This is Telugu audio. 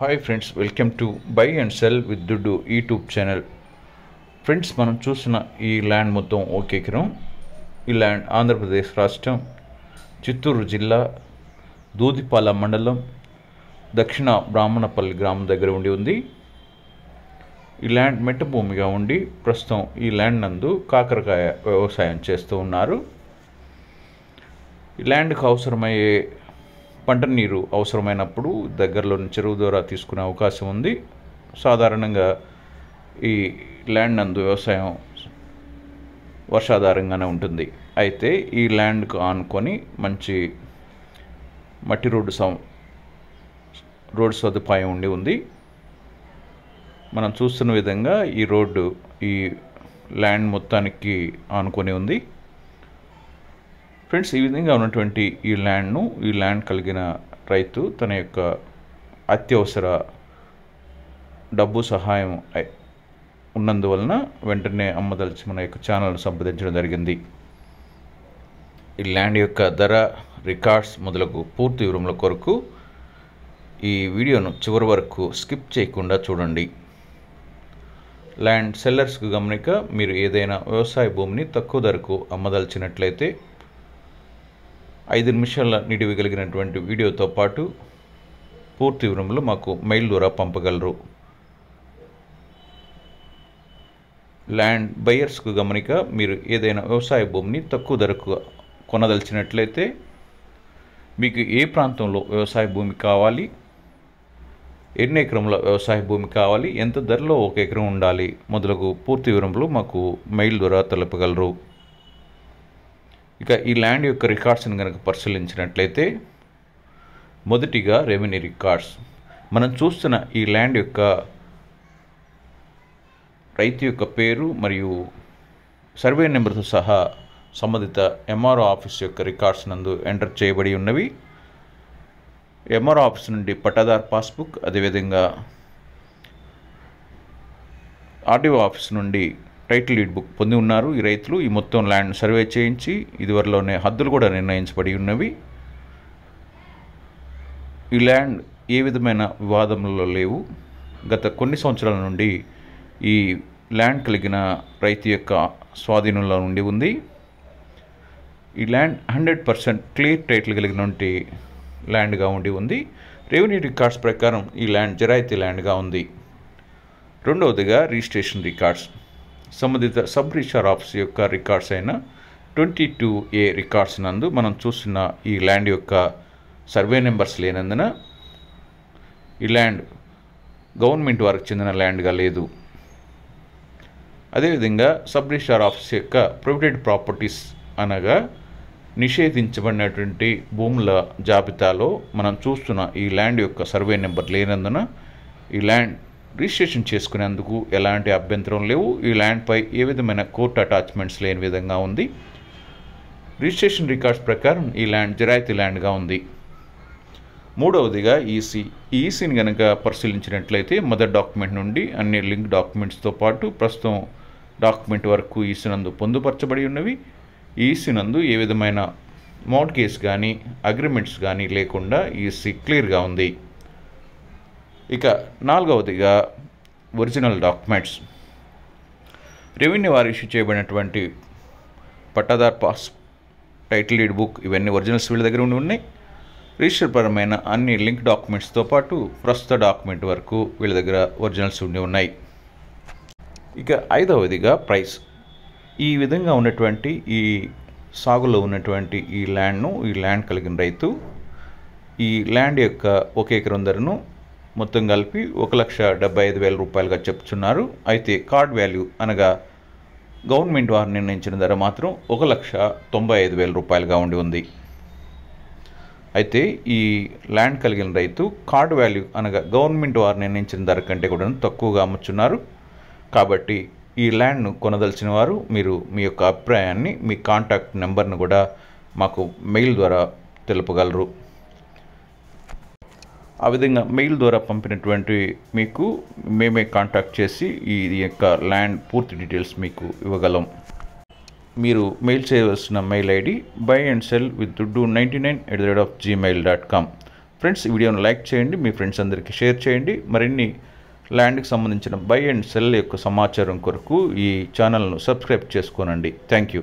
hi friends welcome to buy and sell with దుడ్డు యూట్యూబ్ ఛానల్ ఫ్రెండ్స్ మనం చూసిన ఈ ల్యాండ్ మొత్తం ఓకే ఎకరం ఈ ల్యాండ్ ఆంధ్రప్రదేశ్ రాష్ట్రం చిత్తూరు జిల్లా దూదిపాల మండలం దక్షిణ బ్రాహ్మణపల్లి గ్రామం దగ్గర ఉండి ఉంది ఈ ల్యాండ్ మెట్ట భూమిగా ఉండి ప్రస్తుతం ఈ ల్యాండ్ నందు కాకరకాయ వ్యవసాయం చేస్తూ ఉన్నారు ఈ ల్యాండ్కు అవసరమయ్యే పంట నీరు అవసరమైనప్పుడు దగ్గరలో చెరువు ద్వారా తీసుకునే అవకాశం ఉంది సాధారణంగా ఈ ల్యాండ్ నందు వ్యవసాయం వర్షాధారంగానే ఉంటుంది అయితే ఈ ల్యాండ్కు ఆనుకొని మంచి మట్టి రోడ్డు సం రోడ్డు సదుపాయం ఉండి ఉంది మనం చూస్తున్న విధంగా ఈ రోడ్డు ఈ ల్యాండ్ మొత్తానికి ఆనుకొని ఉంది ఫ్రెండ్స్ ఈ విధంగా ఉన్నటువంటి ఈ ల్యాండ్ను ఈ ల్యాండ్ కలిగిన రైతు తన యొక్క అత్యవసర డబ్బు సహాయం ఉన్నందువలన వెంటనే అమ్మదలిచి మన యొక్క ఛానల్ను సంప్రదించడం జరిగింది ఈ ల్యాండ్ యొక్క ధర రికార్డ్స్ మొదలగు పూర్తి వివరముల కొరకు ఈ వీడియోను చివరి వరకు స్కిప్ చేయకుండా చూడండి ల్యాండ్ సెల్లర్స్కు గమనిక మీరు ఏదైనా వ్యవసాయ భూమిని తక్కువ ధరకు అమ్మదలిచినట్లయితే ఐదు నిమిషాల నిడివి కలిగినటువంటి వీడియోతో పాటు పూర్తి వివరంలో మాకు మెయిల్ ద్వారా పంపగలరు ల్యాండ్ బయర్స్కు గమనిక మీరు ఏదైనా వ్యవసాయ భూమిని తక్కువ ధరకు కొనదలిచినట్లయితే మీకు ఏ ప్రాంతంలో వ్యవసాయ భూమి కావాలి ఎన్ని ఎకరంలో వ్యవసాయ భూమి కావాలి ఎంత ధరలో ఒక ఎకరం ఉండాలి మొదలగు పూర్తి వివరంలో మాకు మెయిల్ ద్వారా తెలపగలరు ఇక ఈ ల్యాండ్ యొక్క రికార్డ్స్ని కనుక పరిశీలించినట్లయితే మొదటిగా రెవెన్యూ రికార్డ్స్ మనం చూస్తున్న ఈ ల్యాండ్ యొక్క రైతు యొక్క పేరు మరియు సర్వే నెంబర్తో సహా సంబంధిత ఎంఆర్ఓ ఆఫీస్ యొక్క రికార్డ్స్ నందు ఎంటర్ చేయబడి ఉన్నవి ఎంఆర్ఓ ఆఫీస్ నుండి పట్టాదార్ పాస్బుక్ అదేవిధంగా ఆర్డీఓ ఆఫీస్ నుండి టైటిల్ డీడ్ బుక్ పొంది ఉన్నారు ఈ రైతులు ఈ మొత్తం ల్యాండ్ సర్వే చేయించి ఇదివరలోనే హద్దులు కూడా నిర్ణయించబడి ఉన్నవి ఈ ల్యాండ్ ఏ విధమైన వివాదంలో లేవు గత కొన్ని సంవత్సరాల నుండి ఈ ల్యాండ్ కలిగిన రైతు యొక్క స్వాధీనంలో నుండి ఉంది ఈ land hundred percent clear title కలిగినటువంటి ల్యాండ్గా ఉండి ఉంది రెవెన్యూ రికార్డ్స్ ప్రకారం ఈ ల్యాండ్ జరాయితీ ల్యాండ్గా ఉంది రెండవదిగా రిజిస్ట్రేషన్ రికార్డ్స్ సంబంధిత సబ్ రిజిస్టార్ ఆఫీస్ యొక్క రికార్డ్స్ అయిన ట్వంటీ టూ ఏ రికార్డ్స్ నందు మనం చూస్తున్న ఈ ల్యాండ్ యొక్క సర్వే నెంబర్స్ లేనందున ఈ ల్యాండ్ గవర్నమెంట్ వారికి చెందిన ల్యాండ్గా లేదు అదేవిధంగా సబ్ రిజిస్టార్ ఆఫీస్ యొక్క ప్రొవిడెడ్ ప్రాపర్టీస్ అనగా నిషేధించబడినటువంటి భూముల జాబితాలో మనం చూస్తున్న ఈ ల్యాండ్ యొక్క సర్వే నెంబర్ లేనందున ఈ ల్యాండ్ రిజిస్ట్రేషన్ చేసుకునేందుకు ఎలాంటి అభ్యంతరం లేవు ఈ ల్యాండ్పై ఏ విధమైన కోర్టు అటాచ్మెంట్స్ లేని విధంగా ఉంది రిజిస్ట్రేషన్ రికార్డ్స్ ప్రకారం ఈ ల్యాండ్ జరాయితీ ల్యాండ్గా ఉంది మూడవదిగా ఈసీ ఈసీని కనుక పరిశీలించినట్లయితే మదర్ డాక్యుమెంట్ నుండి అన్ని లింక్ డాక్యుమెంట్స్తో పాటు ప్రస్తుతం డాక్యుమెంట్ వరకు ఈసీ నందు పొందుపరచబడి ఉన్నవి ఈసీ నందు ఏ విధమైన మౌట్ కేసు కానీ అగ్రిమెంట్స్ కానీ లేకుండా ఈసీ క్లియర్గా ఉంది ఇక నాలుగవదిగా ఒరిజినల్ డాక్యుమెంట్స్ రెవెన్యూ వారు ఇష్యూ చేయబడినటువంటి pattadar pass title deed book ఇవన్నీ ఒరిజినల్స్ వీళ్ళ దగ్గర ఉండి ఉన్నాయి రిజిస్టర్ పరమైన అన్ని లింక్ డాక్యుమెంట్స్తో పాటు ప్రస్తుత డాక్యుమెంట్ వరకు వీళ్ళ దగ్గర ఒరిజినల్స్ ఉండి ఉన్నాయి ఇక ఐదవదిగా ప్రైస్ ఈ విధంగా ఉన్నటువంటి ఈ సాగులో ఉన్నటువంటి ఈ ల్యాండ్ను ఈ ల్యాండ్ కలిగిన రైతు ఈ ల్యాండ్ యొక్క ఒక ఎకరం ధరను మొత్తం కలిపి ఒక లక్ష డెబ్బై ఐదు వేల రూపాయలుగా చెప్తున్నారు అయితే కార్డ్ వాల్యూ అనగా గవర్నమెంట్ వారు నిర్ణయించిన ధర మాత్రం ఒక లక్ష తొంభై ఐదు వేల రూపాయలుగా ఉండి ఉంది అయితే ఈ ల్యాండ్ కలిగిన రైతు కార్డ్ వాల్యూ అనగా గవర్నమెంట్ వారు నిర్ణయించిన ధర కంటే కూడా తక్కువగా అమ్ముచున్నారు కాబట్టి ఈ ల్యాండ్ను కొనదలిచిన వారు మీరు మీ యొక్క అభిప్రాయాన్ని మీ కాంటాక్ట్ నెంబర్ను కూడా మాకు మెయిల్ ద్వారా తెలుపగలరు ఆ విధంగా మెయిల్ ద్వారా పంపినటువంటి మీకు మేమే కాంటాక్ట్ చేసి ఈ యొక్క ల్యాండ్ పూర్తి డీటెయిల్స్ మీకు ఇవ్వగలం మీరు మెయిల్ చేయవలసిన mail ID buy and sell with దుడ్డు ninety nine at the rate of Gmail dot com friends ఈ వీడియోను లైక్ చేయండి మీ ఫ్రెండ్స్ అందరికీ షేర్ చేయండి మరిన్ని ల్యాండ్కి సంబంధించిన బై అండ్ సెల్ యొక్క సమాచారం కొరకు ఈ ఛానల్ను సబ్స్క్రైబ్ చేసుకోనండి థ్యాంక్ యూ